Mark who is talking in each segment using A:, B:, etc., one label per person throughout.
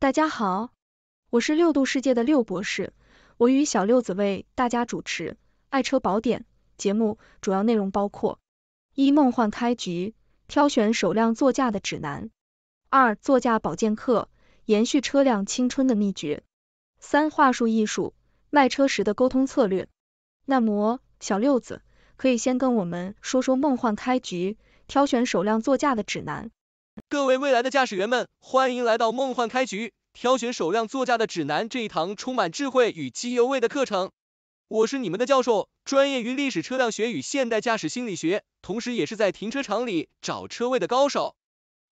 A: 大家好，我是六度世界的六博士，我与小六子为大家主持《爱车宝典》节目，主要内容包括：一、梦幻开局挑选首辆座驾的指南；二、座驾保健课，延续车辆青春的秘诀；三、话术艺术，卖车时的沟通策略。那么，小六子可以先跟我们说说梦幻开局挑选首辆座驾的指南。
B: 各位未来的驾驶员们，欢迎来到《梦幻开局：挑选首辆座驾的指南》这一堂充满智慧与机油味的课程。我是你们的教授，专业于历史车辆学与现代驾驶心理学，同时也是在停车场里找车位的高手。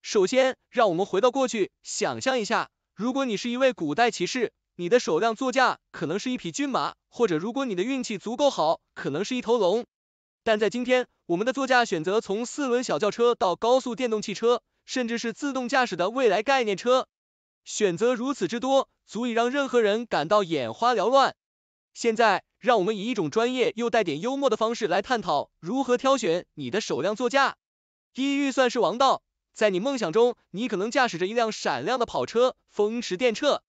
B: 首先，让我们回到过去，想象一下，如果你是一位古代骑士，你的首辆座驾可能是一匹骏马，或者如果你的运气足够好，可能是一头龙。但在今天，我们的座驾选择从四轮小轿车到高速电动汽车。甚至是自动驾驶的未来概念车，选择如此之多，足以让任何人感到眼花缭乱。现在，让我们以一种专业又带点幽默的方式来探讨如何挑选你的首辆座驾。一，预算是王道。在你梦想中，你可能驾驶着一辆闪亮的跑车，风驰电掣；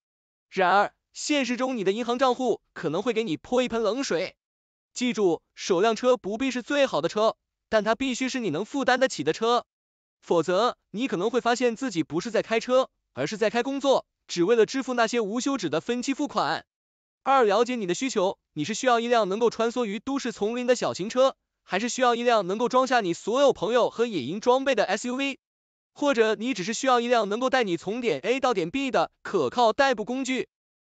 B: 然而，现实中你的银行账户可能会给你泼一盆冷水。记住，首辆车不必是最好的车，但它必须是你能负担得起的车。否则，你可能会发现自己不是在开车，而是在开工作，只为了支付那些无休止的分期付款。二、了解你的需求，你是需要一辆能够穿梭于都市丛林的小型车，还是需要一辆能够装下你所有朋友和野营装备的 SUV，或者你只是需要一辆能够带你从点 A 到点 B 的可靠代步工具？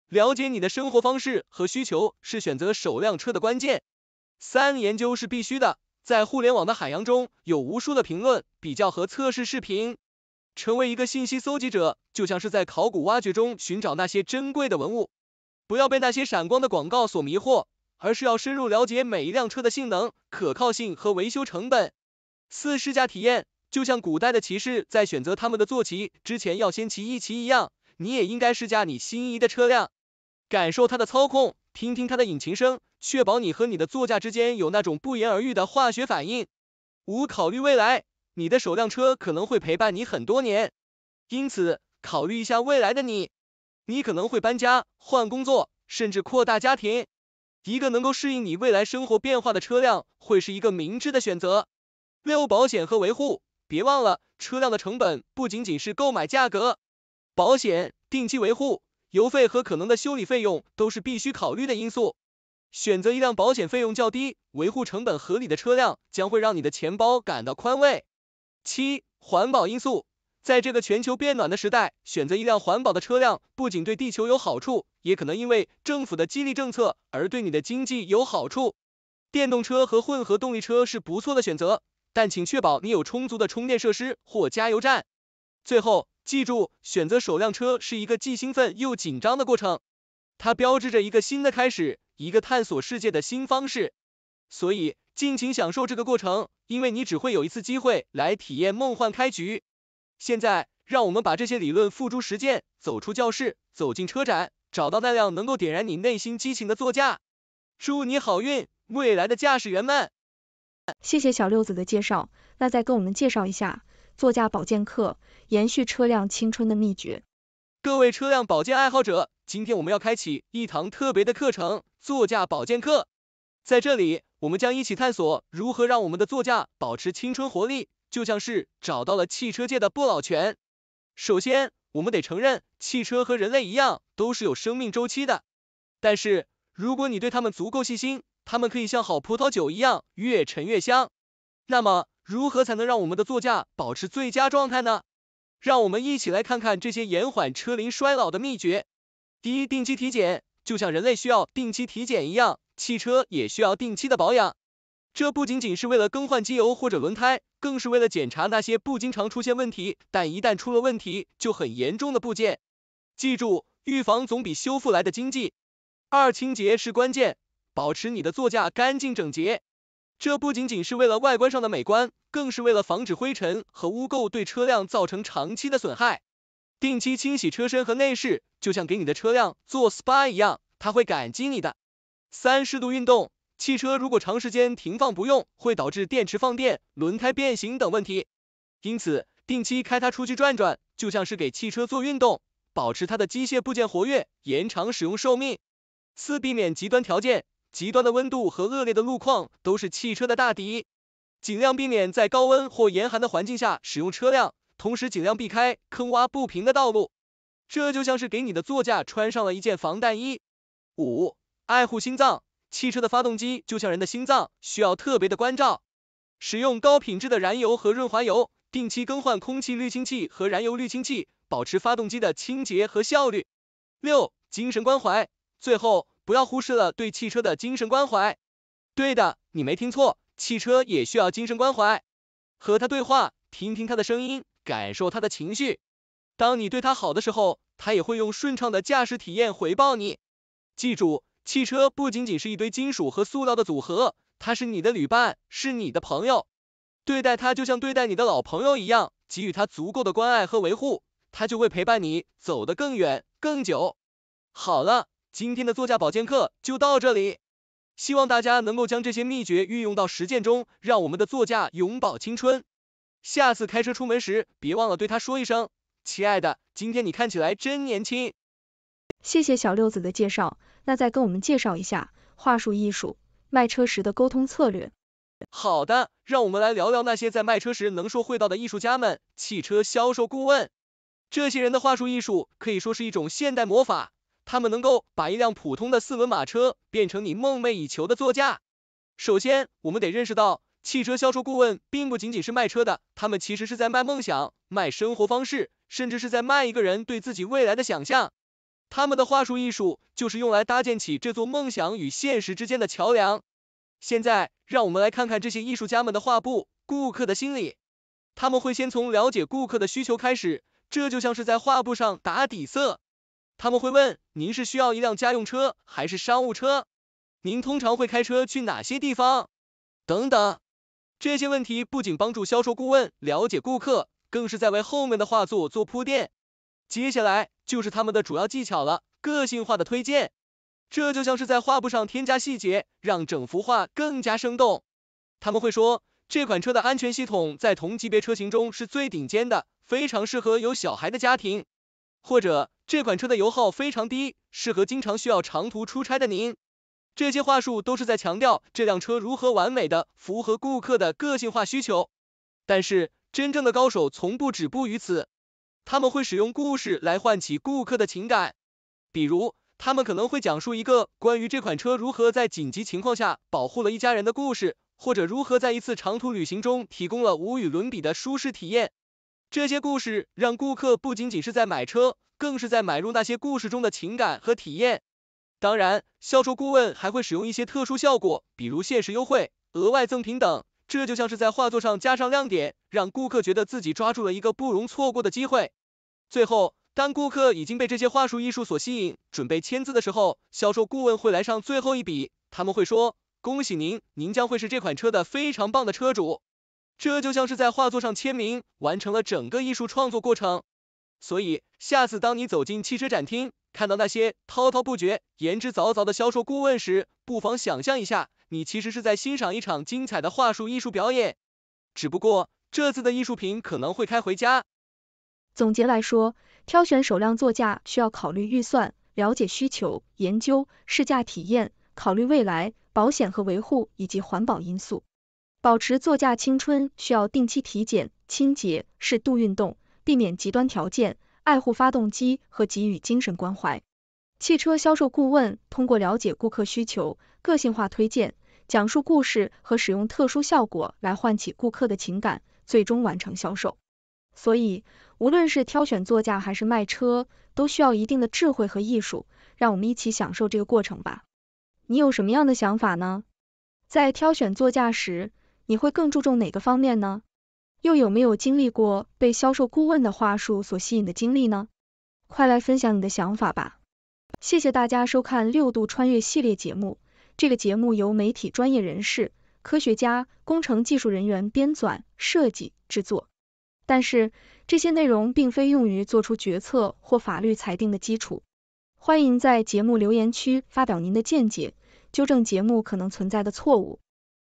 B: 了解你的生活方式和需求是选择首辆车的关键。三、研究是必须的。在互联网的海洋中有无数的评论、比较和测试视频。成为一个信息搜集者，就像是在考古挖掘中寻找那些珍贵的文物。不要被那些闪光的广告所迷惑，而是要深入了解每一辆车的性能、可靠性和维修成本。四试驾体验，就像古代的骑士在选择他们的坐骑之前要先骑一骑一样，你也应该试驾你心仪的车辆，感受它的操控。听听它的引擎声，确保你和你的座驾之间有那种不言而喻的化学反应。五、考虑未来，你的首辆车可能会陪伴你很多年，因此考虑一下未来的你，你可能会搬家、换工作，甚至扩大家庭。一个能够适应你未来生活变化的车辆会是一个明智的选择。六、保险和维护，别忘了车辆的成本不仅仅是购买价格，保险、定期维护。油费和可能的修理费用都是必须考虑的因素。选择一辆保险费用较低、维护成本合理的车辆将会让你的钱包感到宽慰。七、环保因素，在这个全球变暖的时代，选择一辆环保的车辆不仅对地球有好处，也可能因为政府的激励政策而对你的经济有好处。电动车和混合动力车是不错的选择，但请确保你有充足的充电设施或加油站。最后，记住，选择首辆车是一个既兴奋又紧张的过程，它标志着一个新的开始，一个探索世界的新方式。所以，尽情享受这个过程，因为你只会有一次机会来体验梦幻开局。现在，让我们把这些理论付诸实践，走出教室，走进车展，找到那辆能够点燃你内心激情的座驾。祝你好运，未来的驾驶员们！
A: 谢谢小六子的介绍，那再跟我们介绍一下。座驾保健课，延续车辆青春的秘诀。
B: 各位车辆保健爱好者，今天我们要开启一堂特别的课程——座驾保健课。在这里，我们将一起探索如何让我们的座驾保持青春活力，就像是找到了汽车界的不老泉。首先，我们得承认，汽车和人类一样，都是有生命周期的。但是，如果你对它们足够细心，它们可以像好葡萄酒一样，越陈越香。那么，如何才能让我们的座驾保持最佳状态呢？让我们一起来看看这些延缓车龄衰老的秘诀。第一，定期体检，就像人类需要定期体检一样，汽车也需要定期的保养。这不仅仅是为了更换机油或者轮胎，更是为了检查那些不经常出现问题，但一旦出了问题就很严重的部件。记住，预防总比修复来的经济。二，清洁是关键，保持你的座驾干净整洁。这不仅仅是为了外观上的美观。更是为了防止灰尘和污垢对车辆造成长期的损害，定期清洗车身和内饰，就像给你的车辆做 SPA 一样，它会感激你的。三、适度运动，汽车如果长时间停放不用，会导致电池放电、轮胎变形等问题，因此定期开它出去转转，就像是给汽车做运动，保持它的机械部件活跃，延长使用寿命。四、避免极端条件，极端的温度和恶劣的路况都是汽车的大敌。尽量避免在高温或严寒的环境下使用车辆，同时尽量避开坑洼不平的道路，这就像是给你的座驾穿上了一件防弹衣。五、爱护心脏，汽车的发动机就像人的心脏，需要特别的关照。使用高品质的燃油和润滑油，定期更换空气滤清器和燃油滤清器，保持发动机的清洁和效率。六、精神关怀，最后不要忽视了对汽车的精神关怀。对的，你没听错。汽车也需要精神关怀，和它对话，听听它的声音，感受它的情绪。当你对它好的时候，它也会用顺畅的驾驶体验回报你。记住，汽车不仅仅是一堆金属和塑料的组合，它是你的旅伴，是你的朋友。对待它就像对待你的老朋友一样，给予它足够的关爱和维护，它就会陪伴你走得更远、更久。好了，今天的座驾保健课就到这里。希望大家能够将这些秘诀运用到实践中，让我们的座驾永葆青春。下次开车出门时，别忘了对他说一声，亲爱的，今天你看起来真年轻。
A: 谢谢小六子的介绍，那再跟我们介绍一下话术艺术，卖车时的沟通策略。
B: 好的，让我们来聊聊那些在卖车时能说会道的艺术家们，汽车销售顾问。这些人的话术艺术可以说是一种现代魔法。他们能够把一辆普通的四轮马车变成你梦寐以求的座驾。首先，我们得认识到，汽车销售顾问并不仅仅是卖车的，他们其实是在卖梦想、卖生活方式，甚至是在卖一个人对自己未来的想象。他们的话术艺术就是用来搭建起这座梦想与现实之间的桥梁。现在，让我们来看看这些艺术家们的画布，顾客的心理。他们会先从了解顾客的需求开始，这就像是在画布上打底色。他们会问您是需要一辆家用车还是商务车，您通常会开车去哪些地方，等等。这些问题不仅帮助销售顾问了解顾客，更是在为后面的画作做铺垫。接下来就是他们的主要技巧了，个性化的推荐。这就像是在画布上添加细节，让整幅画更加生动。他们会说这款车的安全系统在同级别车型中是最顶尖的，非常适合有小孩的家庭。或者这款车的油耗非常低，适合经常需要长途出差的您。这些话术都是在强调这辆车如何完美的符合顾客的个性化需求。但是，真正的高手从不止步于此，他们会使用故事来唤起顾客的情感。比如，他们可能会讲述一个关于这款车如何在紧急情况下保护了一家人的故事，或者如何在一次长途旅行中提供了无与伦比的舒适体验。这些故事让顾客不仅仅是在买车，更是在买入那些故事中的情感和体验。当然，销售顾问还会使用一些特殊效果，比如限时优惠、额外赠品等，这就像是在画作上加上亮点，让顾客觉得自己抓住了一个不容错过的机会。最后，当顾客已经被这些话术艺术所吸引，准备签字的时候，销售顾问会来上最后一笔，他们会说：“恭喜您，您将会是这款车的非常棒的车主。”这就像是在画作上签名，完成了整个艺术创作过程。所以，下次当你走进汽车展厅，看到那些滔滔不绝、言之凿凿的销售顾问时，不妨想象一下，你其实是在欣赏一场精彩的话术艺术表演。只不过，这次的艺术品可能会开回家。
A: 总结来说，挑选首辆座驾需要考虑预算、了解需求、研究试驾体验、考虑未来、保险和维护以及环保因素。保持座驾青春需要定期体检、清洁、适度运动，避免极端条件，爱护发动机和给予精神关怀。汽车销售顾问通过了解顾客需求，个性化推荐，讲述故事和使用特殊效果来唤起顾客的情感，最终完成销售。所以，无论是挑选座驾还是卖车，都需要一定的智慧和艺术。让我们一起享受这个过程吧。你有什么样的想法呢？在挑选座驾时，你会更注重哪个方面呢？又有没有经历过被销售顾问的话术所吸引的经历呢？快来分享你的想法吧！谢谢大家收看六度穿越系列节目。这个节目由媒体专业人士、科学家、工程技术人员编纂、设计、制作，但是这些内容并非用于做出决策或法律裁定的基础。欢迎在节目留言区发表您的见解，纠正节目可能存在的错误。